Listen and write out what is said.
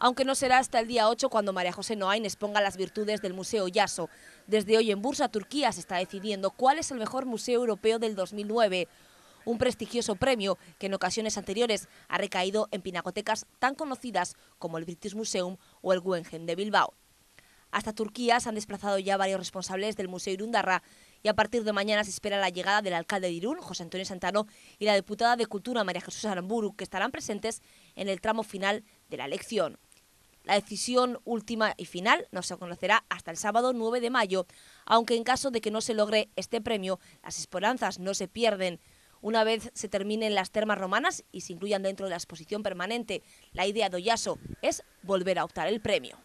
aunque no será hasta el día 8 cuando María José Noain exponga las virtudes del Museo Yaso. Desde hoy en Bursa, Turquía, se está decidiendo cuál es el mejor museo europeo del 2009 un prestigioso premio que en ocasiones anteriores ha recaído en pinacotecas tan conocidas como el British Museum o el Guggenheim de Bilbao. Hasta Turquía se han desplazado ya varios responsables del Museo Irundarra y a partir de mañana se espera la llegada del alcalde de Irún, José Antonio Santano, y la diputada de Cultura, María Jesús Aramburu, que estarán presentes en el tramo final de la elección. La decisión última y final no se conocerá hasta el sábado 9 de mayo, aunque en caso de que no se logre este premio, las esperanzas no se pierden. Una vez se terminen las termas romanas y se incluyan dentro de la exposición permanente, la idea de Oyaso es volver a optar el premio.